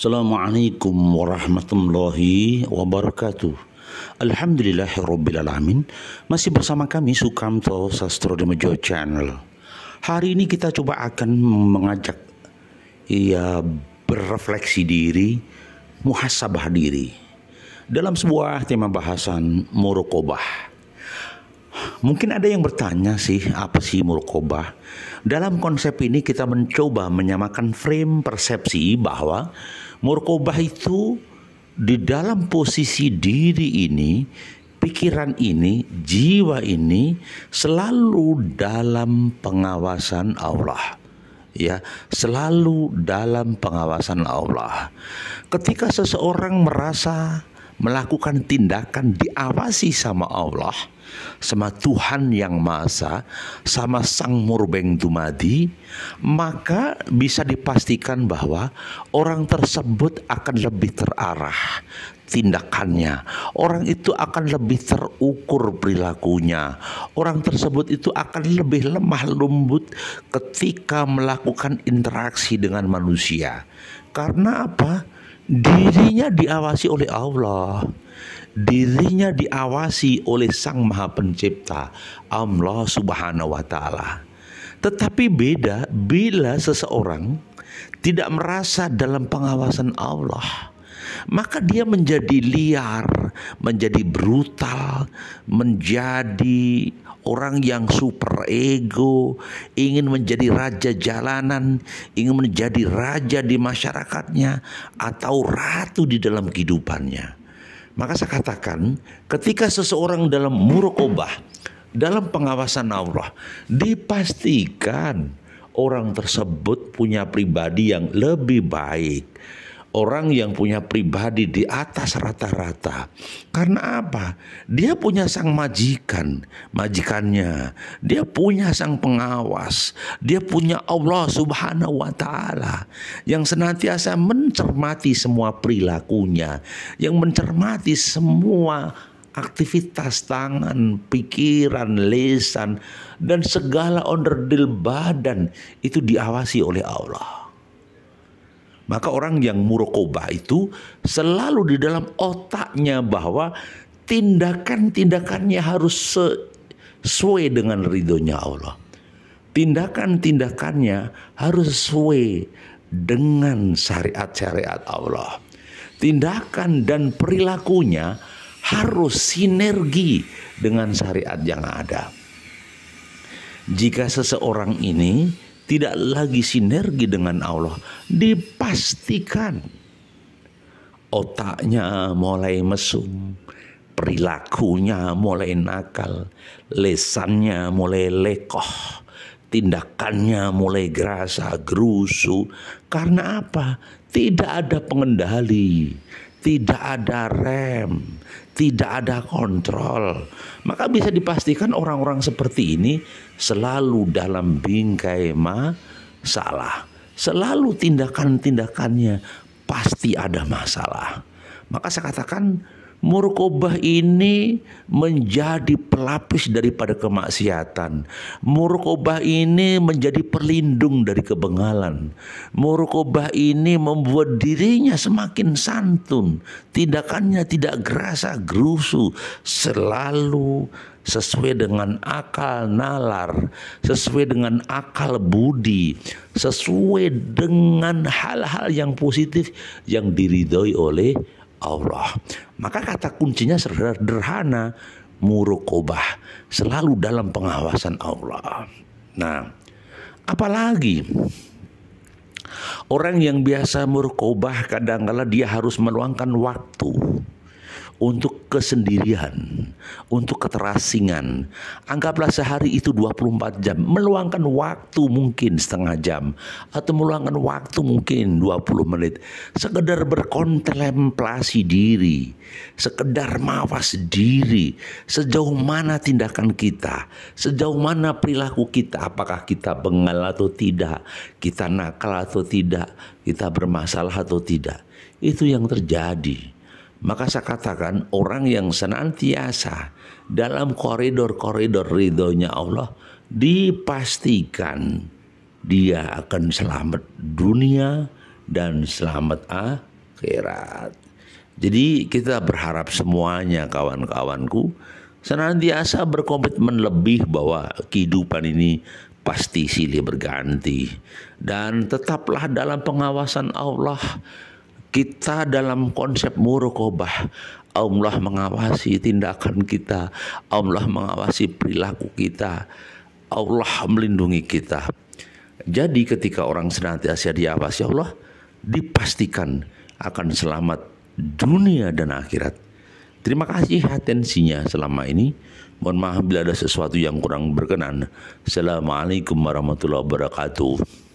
Assalamualaikum warahmatullahi wabarakatuh. Alhamdulillahirrabbilalamin Masih bersama kami Sukamto Sastro Demejo Channel Hari ini kita coba akan mengajak ya, Berefleksi diri Muhasabah diri Dalam sebuah tema bahasan Murokobah Mungkin ada yang bertanya sih, apa sih Murukobah Dalam konsep ini kita mencoba menyamakan frame persepsi bahwa Murkobah itu di dalam posisi diri ini, pikiran ini, jiwa ini selalu dalam pengawasan Allah. Ya, selalu dalam pengawasan Allah. Ketika seseorang merasa melakukan tindakan diawasi sama Allah, sama Tuhan yang Maha sama Sang Murbeng Dumadi, maka bisa dipastikan bahwa orang tersebut akan lebih terarah tindakannya. Orang itu akan lebih terukur perilakunya. Orang tersebut itu akan lebih lemah lembut ketika melakukan interaksi dengan manusia. Karena apa? dirinya diawasi oleh Allah dirinya diawasi oleh Sang Maha Pencipta Allah Subhanahu wa taala tetapi beda bila seseorang tidak merasa dalam pengawasan Allah maka dia menjadi liar, menjadi brutal, menjadi orang yang super ego, ingin menjadi raja jalanan, ingin menjadi raja di masyarakatnya atau ratu di dalam kehidupannya. Maka saya katakan, ketika seseorang dalam murokobah, dalam pengawasan Allah, dipastikan orang tersebut punya pribadi yang lebih baik orang yang punya pribadi di atas rata-rata. Karena apa? Dia punya sang majikan, majikannya. Dia punya sang pengawas. Dia punya Allah Subhanahu wa taala yang senantiasa mencermati semua perilakunya, yang mencermati semua aktivitas tangan, pikiran, lesan dan segala onderdil badan itu diawasi oleh Allah. Maka orang yang murokobah itu selalu di dalam otaknya bahwa tindakan-tindakannya harus sesuai dengan ridhonya Allah. Tindakan-tindakannya harus sesuai dengan syariat-syariat Allah. Tindakan dan perilakunya harus sinergi dengan syariat yang ada. Jika seseorang ini tidak lagi sinergi dengan Allah, dipastikan otaknya mulai mesum, perilakunya mulai nakal, lesannya mulai lekoh, tindakannya mulai gerasa, gerusu. Karena apa? Tidak ada pengendali tidak ada rem, tidak ada kontrol. Maka bisa dipastikan orang-orang seperti ini selalu dalam bingkai masalah. Selalu tindakan-tindakannya pasti ada masalah. Maka saya katakan Murkobah ini menjadi pelapis daripada kemaksiatan. Murkobah ini menjadi perlindung dari kebengalan. Murkobah ini membuat dirinya semakin santun. Tindakannya tidak gerasa gerusu. Selalu sesuai dengan akal nalar, sesuai dengan akal budi, sesuai dengan hal-hal yang positif yang diridhoi oleh Allah. Maka kata kuncinya sederhana, murukobah, selalu dalam pengawasan Allah. Nah, apalagi orang yang biasa murukobah kadangkala -kadang dia harus meluangkan waktu untuk kesendirian, untuk keterasingan. Anggaplah sehari itu 24 jam, meluangkan waktu mungkin setengah jam atau meluangkan waktu mungkin 20 menit. Sekedar berkontemplasi diri, sekedar mawas diri, sejauh mana tindakan kita, sejauh mana perilaku kita, apakah kita bengal atau tidak, kita nakal atau tidak, kita bermasalah atau tidak. Itu yang terjadi maka saya katakan orang yang senantiasa dalam koridor-koridor ridhonya Allah dipastikan dia akan selamat dunia dan selamat akhirat. Jadi kita berharap semuanya kawan-kawanku senantiasa berkomitmen lebih bahwa kehidupan ini pasti silih berganti dan tetaplah dalam pengawasan Allah kita dalam konsep murokobah Allah mengawasi tindakan kita Allah mengawasi perilaku kita Allah melindungi kita jadi ketika orang senantiasa diawasi Allah dipastikan akan selamat dunia dan akhirat Terima kasih atensinya selama ini. Mohon maaf bila ada sesuatu yang kurang berkenan. Assalamualaikum warahmatullahi wabarakatuh.